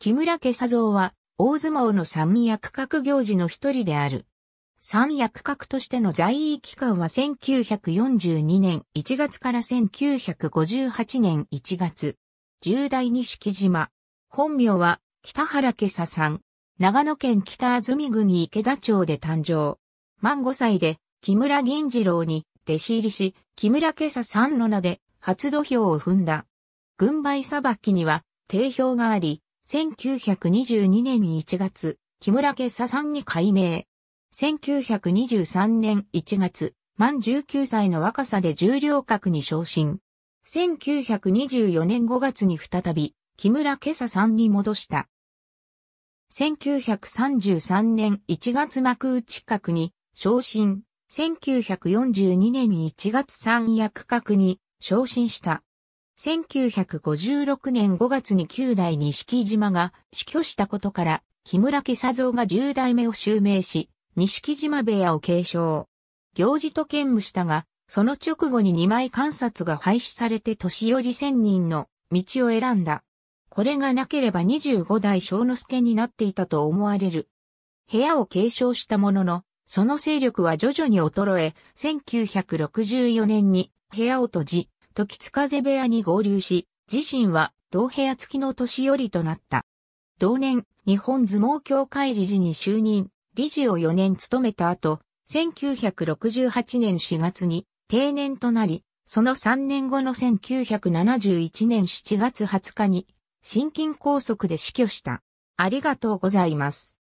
木村家佐蔵は、大相撲の三役格行事の一人である。三役格としての在位期間は1942年1月から1958年1月。重大錦島。本名は、北原家佐さん。長野県北安住郡池田町で誕生。満5歳で、木村銀次郎に弟子入りし、木村家佐さんの名で、初土俵を踏んだ。軍配裁きには、定評があり、1922年1月、木村家佐さんに改名。1923年1月、満19歳の若さで重量格に昇進。1924年5月に再び、木村家佐さんに戻した。1933年1月幕内格に昇進。1942年1月三役格に昇進した。1956年5月に旧代錦島が死去したことから、木村家佐蔵が10代目を襲名し、錦島部屋を継承。行事と兼務したが、その直後に二枚観察が廃止されて年寄り千人の道を選んだ。これがなければ25代小之助になっていたと思われる。部屋を継承したものの、その勢力は徐々に衰え、1964年に部屋を閉じ、時津風部屋に合流し、自身は同部屋付きの年寄りとなった。同年、日本相撲協会理事に就任、理事を4年務めた後、1968年4月に定年となり、その3年後の1971年7月20日に心筋梗塞で死去した。ありがとうございます。